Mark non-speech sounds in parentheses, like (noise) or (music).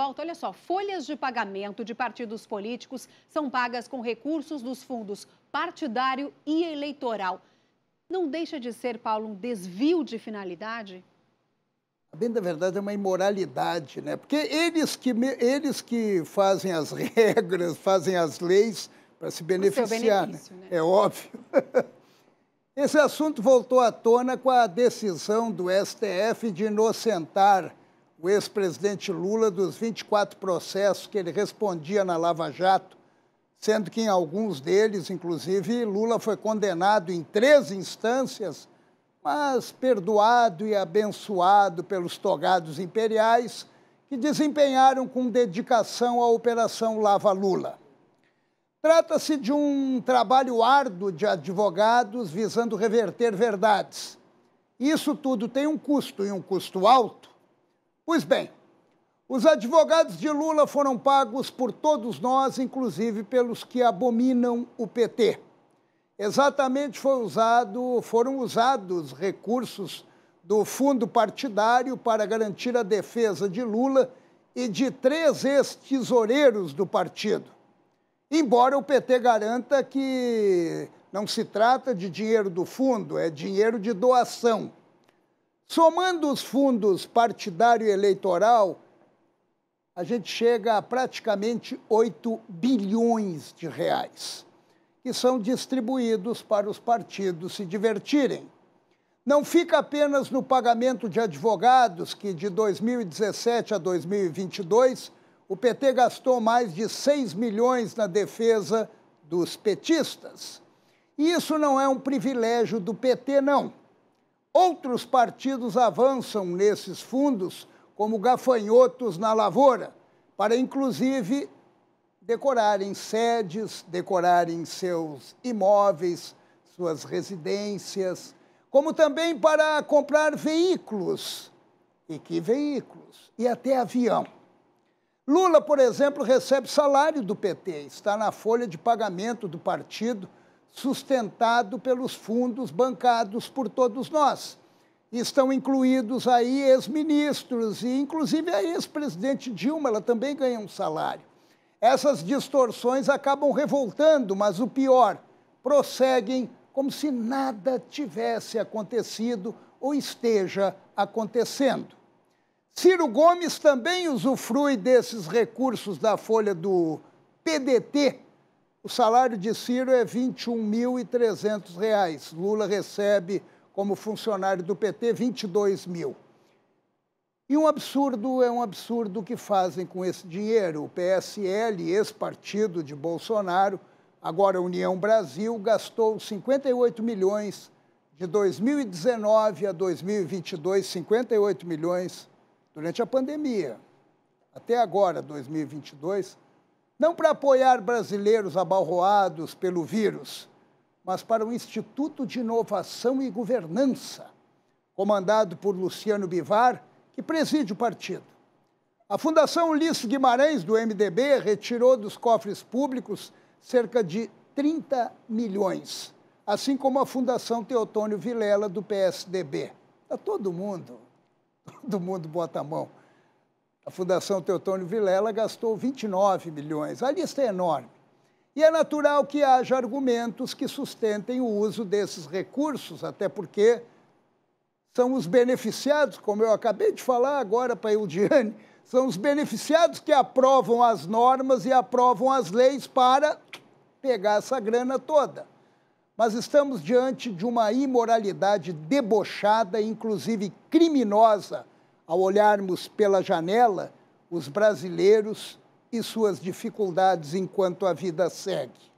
Volta, olha só, folhas de pagamento de partidos políticos são pagas com recursos dos fundos partidário e eleitoral. Não deixa de ser, Paulo, um desvio de finalidade? Bem, da verdade, é uma imoralidade, né? Porque eles que, eles que fazem as (laughs) regras, fazem as leis para se beneficiar. Né? Né? É óbvio. (laughs) Esse assunto voltou à tona com a decisão do STF de inocentar o ex-presidente Lula dos 24 processos que ele respondia na Lava Jato, sendo que em alguns deles, inclusive, Lula foi condenado em três instâncias, mas perdoado e abençoado pelos togados imperiais que desempenharam com dedicação a Operação Lava Lula. Trata-se de um trabalho árduo de advogados visando reverter verdades. Isso tudo tem um custo e um custo alto Pois bem, os advogados de Lula foram pagos por todos nós, inclusive pelos que abominam o PT. Exatamente foi usado, foram usados recursos do fundo partidário para garantir a defesa de Lula e de três ex-tesoureiros do partido. Embora o PT garanta que não se trata de dinheiro do fundo, é dinheiro de doação. Somando os fundos partidário e eleitoral, a gente chega a praticamente 8 bilhões de reais, que são distribuídos para os partidos se divertirem. Não fica apenas no pagamento de advogados, que de 2017 a 2022 o PT gastou mais de 6 milhões na defesa dos petistas. E isso não é um privilégio do PT, não. Outros partidos avançam nesses fundos como gafanhotos na lavoura, para inclusive decorarem sedes, decorarem seus imóveis, suas residências, como também para comprar veículos. E que veículos? E até avião. Lula, por exemplo, recebe salário do PT, está na folha de pagamento do partido sustentado pelos fundos bancados por todos nós. Estão incluídos aí ex-ministros e, inclusive, a ex-presidente Dilma, ela também ganha um salário. Essas distorções acabam revoltando, mas o pior, prosseguem como se nada tivesse acontecido ou esteja acontecendo. Ciro Gomes também usufrui desses recursos da folha do PDT o salário de Ciro é R$ 21.300. Lula recebe, como funcionário do PT, 22 mil. E um absurdo é um absurdo que fazem com esse dinheiro. O PSL, ex-partido de Bolsonaro, agora União Brasil, gastou 58 milhões de 2019 a 2022, 58 milhões durante a pandemia. Até agora, 2022, não para apoiar brasileiros abalroados pelo vírus, mas para o Instituto de Inovação e Governança, comandado por Luciano Bivar, que preside o partido. A Fundação Ulisses Guimarães, do MDB, retirou dos cofres públicos cerca de 30 milhões, assim como a Fundação Teotônio Vilela, do PSDB. Está todo mundo, (laughs) todo mundo bota a mão a Fundação Teotônio Vilela gastou 29 milhões. A lista é enorme. E é natural que haja argumentos que sustentem o uso desses recursos, até porque são os beneficiados, como eu acabei de falar agora para a Eudiane, são os beneficiados que aprovam as normas e aprovam as leis para pegar essa grana toda. Mas estamos diante de uma imoralidade debochada, inclusive criminosa, ao olharmos pela janela, os brasileiros e suas dificuldades enquanto a vida segue.